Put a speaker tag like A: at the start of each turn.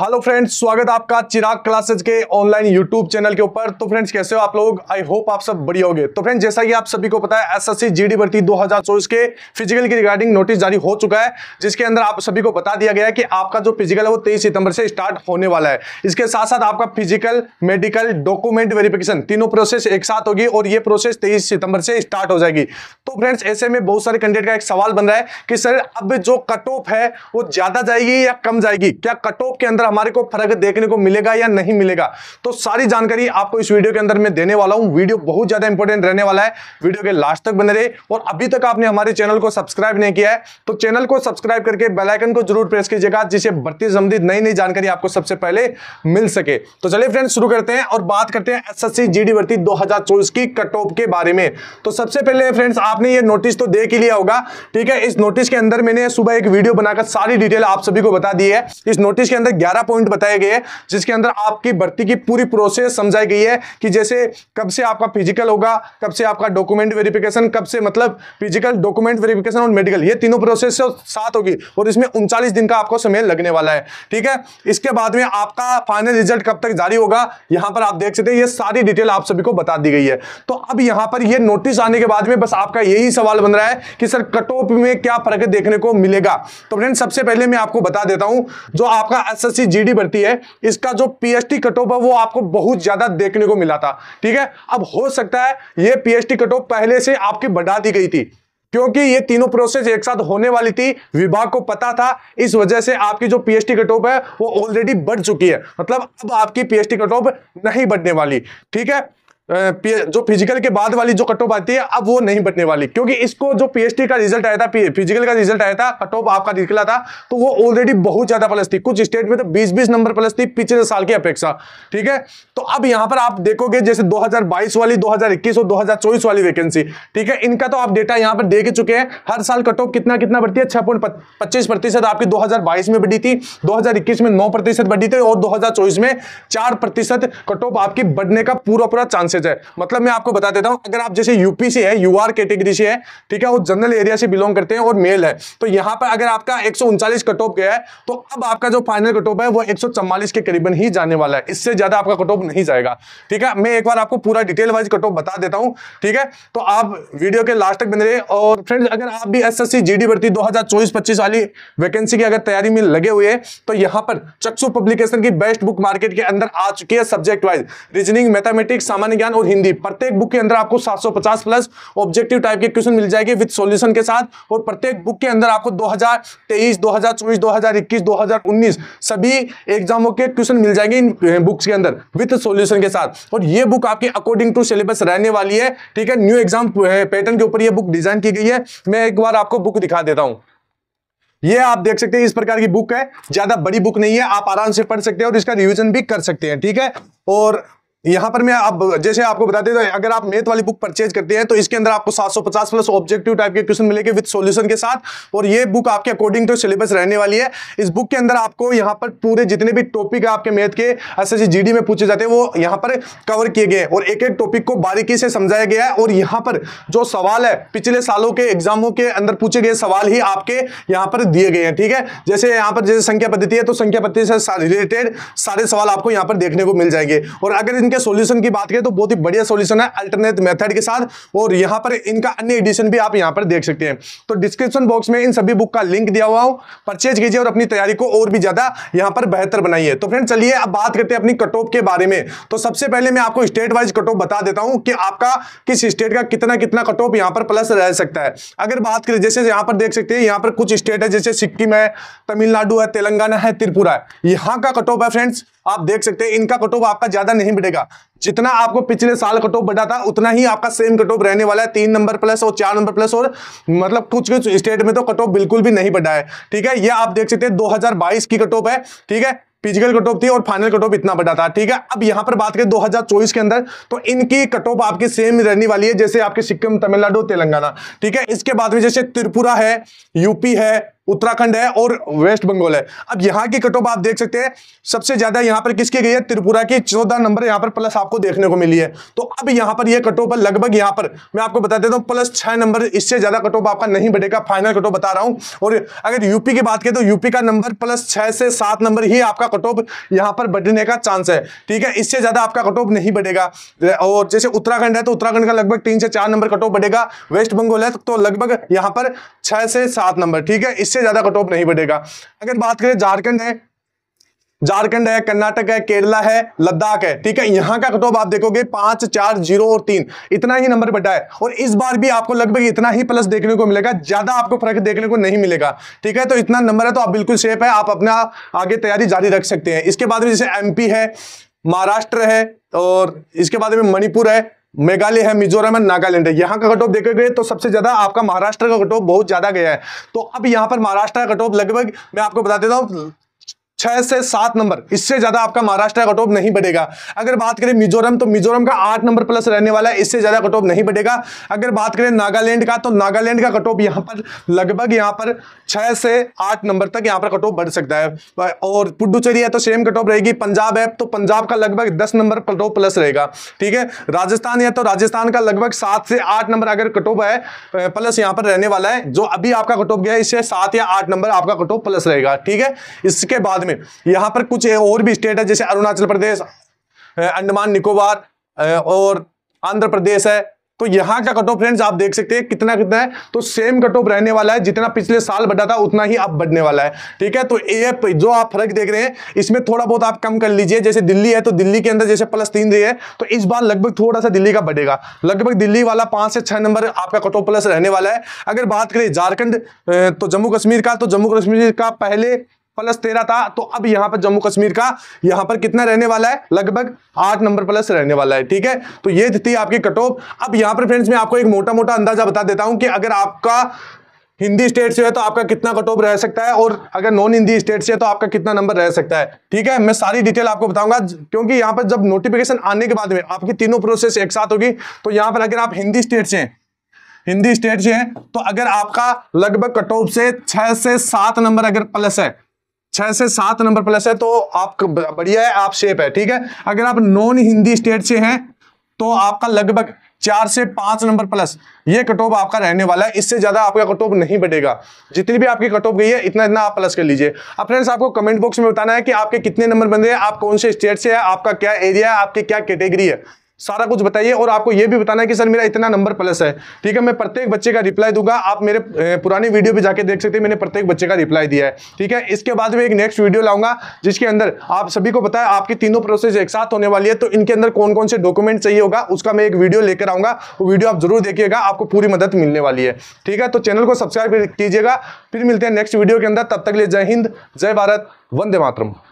A: hello friends स्वागत आपका Chirag classes के ऑनलाइन यूट्यूब चैनल के ऊपर तो फ्रेंड्स कैसे हो आप लोग आई होप आप सब बढ़िया होंगे तो फ्रेंड्स जैसा कि आप सभी को पता है एसएससी जीडी भर्ती 2024 के फिजिकल की रिगार्डिंग नोटिस जारी हो चुका है जिसके अंदर आप सभी को बता दिया गया है कि आपका जो फिजिकल है वो तेईस सितंबर से स्टार्ट होने वाला है इसके साथ साथ आपका फिजिकल मेडिकल डॉक्यूमेंट वेरिफिकेशन तीनों प्रोसेस एक साथ होगी और ये प्रोसेस तेईस सितंबर से स्टार्ट हो जाएगी तो फ्रेंड्स ऐसे में बहुत सारे कैंडिडेट का एक सवाल बन रहा है कि सर अब जो कट ऑफ है वो ज्यादा जाएगी या कम जाएगी क्या कट ऑफ के अंदर अंदर हमारे को फर्क देखने को मिलेगा या नहीं मिलेगा तो सारी जानकारी आपको इस वीडियो के अंदर मैं देने वाला हूं वीडियो बहुत ज्यादा इंपॉर्टेंट रहने वाला है वीडियो के लास्ट तक बने रहे और अभी तक आपने हमारे चैनल को सब्सक्राइब नहीं किया है तो चैनल को सब्सक्राइब करके बेलाइकन को जरूर प्रेस कीजिएगा जिससे बढ़ती संबंधित नई नई जानकारी आपको सबसे पहले मिल सके तो चलिए फ्रेंड्स शुरू करते हैं और बात करते हैं एसएससी जीडी भर्ती 2024 की कट ऑफ के बारे में तो सबसे पहले फ्रेंड्स आपने ये नोटिस तो देख ही लिया होगा ठीक है इस नोटिस के अंदर मैंने सुबह एक वीडियो बनाकर सारी डिटेल आप सभी को बता दी है इस नोटिस के अंदर ग्यारह पॉइंट बताए गए हैं जिसके अंदर आपकी भर्ती की पूरी प्रोसेस समझाई गई है कि जैसे कब से आपका फिजिकल होगा कब से आपका डॉक्यूमेंट वेरिफिकेशन कब से मतलब फिजिकल डॉक्यूमेंट वेरिफिकेशन और मेडिकल ये तीनों प्रोसेस तो साथ होगी और इसमें उनचालीस दिन का आपको समय लगने वाला है ठीक है इसके बाद में आपका फाइनल रिजल्ट कब तक जारी होगा यहां पर आप देख सकते हैं ये सारी डिटेल आप सभी को बता दी गई है तो अब यहां पर ये नोटिस आने के बाद में बस आपका यही सवाल बन रहा है कि सर कट ऑफ में क्या फर्क देखने को मिलेगा तो फ्रेंड सबसे पहले मैं आपको बता देता हूं जो आपका एस सी जीडी बढ़ती है इसका जो पी पीएचटी टी कटोप है वो आपको बहुत ज्यादा देखने को मिला था ठीक है अब हो सकता है ये पी पीएचटी टी कटोप पहले से आपकी बढ़ा दी गई थी क्योंकि ये तीनों प्रोसेस एक साथ होने वाली थी विभाग को पता था इस वजह से आपकी जो पीएचटी कट ऑफ है वो ऑलरेडी बढ़ चुकी है मतलब अब आपकी पीएचटी कट ऑफ नहीं बढ़ने वाली ठीक है जो फिजिकल के बाद वाली जो कट ऑफ आती है अब वो नहीं बटने वाली क्योंकि इसको जो पीएचटी का रिजल्ट आया था फिजिकल का रिजल्ट आया था कट ऑफ आपका निकला था तो वो ऑलरेडी बहुत ज्यादा प्लस थी कुछ स्टेट में तो 20-20 नंबर प्लस थी पिछले साल की अपेक्षा ठीक है तो अब यहां पर आप देखोगे जैसे दो वाली दो और दो वाली वैकेंसी ठीक है इनका तो आप डेटा यहां पर देख चुके हैं हर साल कट ऑफ कितना कितना बढ़ती है छह प्रतिशत आपकी दो में बढ़ी थी दो में नौ प्रतिशत बढ़ी थी और दो में चार प्रतिशत कट ऑफ आपकी बढ़ने का पूरा पूरा चांस बसेज है मतलब मैं आपको बता देता हूं अगर आप जैसे यूपी से है यू कैटेगरी से है ठीक है वो जनरल एरिया से बिलोंग करते हैं और मेल है तो यहाँ पर अगर आपका एक कट ऑफ गया है तो अब आपका जो फाइनल कट ऑफ है वो एक के करीबन ही जाने वाला है इससे ज्यादा आपका कट ऑफ नहीं जाएगा ठीक है मैं एक बार आपको पूरा डिटेल वाइज कट ऑफ बता देता हूँ ठीक है तो आप वीडियो के लास्ट तक बने रहे और फ्रेंड्स अगर आप भी एस एस भर्ती दो हजार वाली वैकेंसी की अगर तैयारी में लगे हुए हैं तो यहाँ पर चक्सु पब्लिकेशन की बेस्ट बुक मार्केट के अंदर आ चुकी है सब्जेक्ट वाइज रीजनिंग मैथमेटिक्स सामान्य विज्ञान और हिंदी प्रत्येक बुक के अंदर आपको 750 प्लस ऑब्जेक्टिव टाइप के क्वेश्चन मिल जाएंगे विद सॉल्यूशन के साथ और प्रत्येक बुक के अंदर आपको 2023 2024 2021 2019 सभी एग्जामों के क्वेश्चन मिल जाएंगे इन बुक्स के अंदर विथ सोल्यूशन के साथ और ये बुक आपके अकॉर्डिंग टू सिलेबस रहने वाली है ठीक है न्यू एग्जाम पैटर्न के ऊपर ये बुक डिजाइन की गई है मैं एक बार आपको बुक दिखा देता हूँ ये आप देख सकते हैं इस प्रकार की बुक है ज्यादा बड़ी बुक नहीं है आप आराम से पढ़ सकते हैं और इसका रिवीजन भी कर सकते हैं ठीक है और यहाँ पर मैं आप जैसे आपको बता देता हूँ अगर आप मैथ वाली बुक परचेज करते हैं तो इसके अंदर आपको 750 प्लस ऑब्जेक्टिव टाइप के क्वेश्चन मिलेंगे विद सॉल्यूशन के साथ और ये बुक आपके अकॉर्डिंग टू तो सिलेबस रहने वाली है इस बुक के अंदर आपको यहाँ पर पूरे जितने भी टॉपिक आपके मैथ के एस एस में पूछे जाते हैं वो यहाँ पर कवर किए गए और एक एक टॉपिक को बारीकी से समझाया गया है और यहाँ पर जो सवाल है पिछले सालों के एग्जामों के अंदर पूछे गए सवाल ही आपके यहाँ पर दिए गए हैं ठीक है जैसे यहाँ पर जैसे संख्या पद्धति है तो संख्या पद्धति से रिलेटेड सारे सवाल आपको यहाँ पर देखने को मिल जाएंगे और अगर के सोल्यूशन की बात करें तो बहुत ही बढ़िया सोल्यूशन है अल्टरनेट मेथड के साथ और यहाँ पर इनका अन्य एडिशन भी आप यहाँ पर देख सकते हैं तो डिस्क्रिप्शन बॉक्स में इन सभी बुक का लिंक दिया हुआ हो परचेज कीजिए और अपनी तैयारी को और भी ज्यादा यहाँ पर बेहतर बनाइए तो फ्रेंड चलिए अब बात करते हैं अपनी कट ऑफ के बारे में तो सबसे पहले मैं आपको स्टेट वाइज कट ऑफ बता देता हूँ कि आपका किस स्टेट का कितना कितना कट ऑफ यहाँ पर प्लस रह सकता है अगर बात करें जैसे यहाँ पर देख सकते हैं यहाँ पर कुछ स्टेट है जैसे सिक्किम है तमिलनाडु है तेलंगाना है त्रिपुरा है यहाँ का कट ऑफ है फ्रेंड्स आप देख सकते हैं इनका कट ऑफ आपका ज्यादा नहीं बढ़ेगा रहेगा जितना आपको पिछले साल कट ऑफ बढ़ा था उतना ही आपका सेम कट ऑफ रहने वाला है तीन नंबर प्लस और चार नंबर प्लस और मतलब कुछ कुछ स्टेट में तो कट ऑफ बिल्कुल भी नहीं बढ़ा है ठीक है यह आप देख सकते हैं 2022 की कट ऑफ है ठीक है फिजिकल कट ऑफ थी और फाइनल कट ऑफ इतना बड़ा था ठीक है अब यहाँ पर बात करें 2024 के अंदर तो इनकी कट ऑफ आपकी सेम रहने वाली है जैसे आपके सिक्किम तमिलनाडु तेलंगाना ठीक है इसके बाद में जैसे त्रिपुरा है यूपी है उत्तराखंड है और वेस्ट बंगाल है अब यहाँ की कटोप आप देख सकते हैं सबसे ज्यादा यहाँ पर किसकी गई है त्रिपुरा की चौदह नंबर यहाँ पर प्लस आपको देखने को मिली है तो अब यहाँ पर यह कट लगभग यहाँ पर मैं आपको बता देता हूँ प्लस छह नंबर इससे ज्यादा कट आपका नहीं बढ़ेगा फाइनल कट बता रहा हूँ और अगर यूपी की बात करें तो यूपी का नंबर प्लस छह से सात नंबर ही आपका कटोप यहाँ पर बढ़ने का चांस है ठीक है इससे ज्यादा आपका कट ऑफ नहीं बढ़ेगा और जैसे उत्तराखंड है तो उत्तराखंड का लगभग तीन से चार नंबर कटोप बढ़ेगा वेस्ट बंगाल है तो लगभग यहाँ पर छह से सात नंबर ठीक है इससे ज्यादा कट ऑफ नहीं बढ़ेगा अगर बात करें झारखंड है झारखंड है कर्नाटक है केरला है लद्दाख है ठीक है यहाँ का कटोब आप देखोगे पांच चार जीरो और तीन इतना ही नंबर बढ़ा है और इस बार भी आपको लगभग इतना ही प्लस देखने को मिलेगा ज्यादा आपको फर्क देखने को नहीं मिलेगा ठीक है तो इतना नंबर है तो आप बिल्कुल सेफ है आप अपना आगे तैयारी जारी रख सकते हैं इसके बाद में जैसे एमपी है महाराष्ट्र है और इसके बाद में मणिपुर है मेघालय है मिजोरम है नागालैंड है यहाँ का कट ऑफ देखे गए तो सबसे ज्यादा आपका महाराष्ट्र का कट ऑफ बहुत ज्यादा गया है तो अब यहाँ पर महाराष्ट्र का कट ऑफ लगभग मैं आपको बता देता हूँ छह से सात नंबर इससे ज्यादा आपका महाराष्ट्र का कटोप नहीं बढ़ेगा अगर बात करें मिजोरम तो मिजोरम का आठ नंबर प्लस रहने वाला है इससे ज्यादा कटोप नहीं बढ़ेगा अगर बात करें नागालैंड का तो नागालैंड का कटोप यहां पर लगभग यहां पर छह से आठ नंबर तक यहाँ पर कटोप बढ़ सकता है और पुडुचेरी है तो सेम कटोप रहेगी पंजाब है तो पंजाब का लगभग दस नंबर कटोप प्लस रहेगा ठीक है राजस्थान है तो राजस्थान का लगभग सात से आठ नंबर अगर कटोप है प्लस यहाँ पर रहने वाला है जो अभी आपका कटोप गया है इससे सात या आठ नंबर आपका कटोप प्लस रहेगा ठीक है इसके बाद में में यहां पर कुछ और भी स्टेट है जैसे अरुणाचल प्रदेश अंडमान निकोबार और आंध्र प्रदेश है तो यहां का कट ऑफ फ्रेंड्स आप देख सकते हैं कितना कितना है तो सेम कट ऑफ रहने वाला है जितना पिछले साल बढ़ा था उतना ही अब बढ़ने वाला है ठीक है तो ये जो आप फर्क देख रहे हैं इसमें थोड़ा बहुत आप कम कर लीजिए जैसे दिल्ली है तो दिल्ली के अंदर जैसे प्लस तीन रही है तो इस बार लगभग थोड़ा सा दिल्ली का बढ़ेगा लगभग दिल्ली वाला पांच से छह नंबर आपका कट ऑफ प्लस रहने वाला है अगर बात करें झारखंड तो जम्मू कश्मीर का तो जम्मू कश्मीर का पहले प्लस तेरह था तो अब यहाँ पर जम्मू कश्मीर का यहाँ पर कितना रहने वाला है लगभग आठ नंबर प्लस रहने वाला है ठीक है तो ये थी आपकी कट ऑफ अब यहाँ पर फ्रेंड्स मैं आपको एक मोटा मोटा अंदाजा बता देता हूं कि अगर आपका हिंदी स्टेट से है तो आपका कितना कट ऑफ रह सकता है और अगर नॉन हिंदी स्टेट से है तो आपका कितना नंबर रह सकता है ठीक है मैं सारी डिटेल आपको बताऊंगा क्योंकि यहां पर जब नोटिफिकेशन आने के बाद में आपकी तीनों प्रोसेस एक साथ होगी तो यहां पर अगर आप हिंदी स्टेट से हैं हिंदी स्टेट से हैं तो अगर आपका लगभग कट ऑफ से छह से सात नंबर अगर प्लस है छह से सात नंबर प्लस है तो आप बढ़िया है आप सेफ है ठीक है अगर आप नॉन हिंदी स्टेट से हैं तो आपका लगभग चार से पांच नंबर प्लस ये कटोप आपका रहने वाला है इससे ज्यादा आपका कटोप नहीं बढ़ेगा जितनी भी आपकी कटोप गई है इतना इतना आप प्लस कर लीजिए अब फ्रेंड्स आपको कमेंट बॉक्स में बताना है कि आपके कितने नंबर बन रहे हैं आप कौन से स्टेट से है आपका क्या एरिया है आपकी क्या कैटेगरी है सारा कुछ बताइए और आपको ये भी बताना है कि सर मेरा इतना नंबर प्लस है ठीक है मैं प्रत्येक बच्चे का रिप्लाई दूंगा आप मेरे पुराने वीडियो भी जाके देख सकते हैं मैंने प्रत्येक बच्चे का रिप्लाई दिया है ठीक है इसके बाद में एक नेक्स्ट वीडियो लाऊंगा जिसके अंदर आप सभी को बताया आपकी तीनों प्रोसेस एक साथ होने वाली है तो इनके अंदर कौन कौन से डॉक्यूमेंट चाहिए होगा उसका मैं एक वीडियो लेकर आऊंगा वो वीडियो आप जरूर देखिएगा आपको पूरी मदद मिलने वाली है ठीक है तो चैनल को सब्सक्राइब कीजिएगा फिर मिलते हैं नेक्स्ट वीडियो के अंदर तब तक लिए जय हिंद जय भारत वंदे मातरम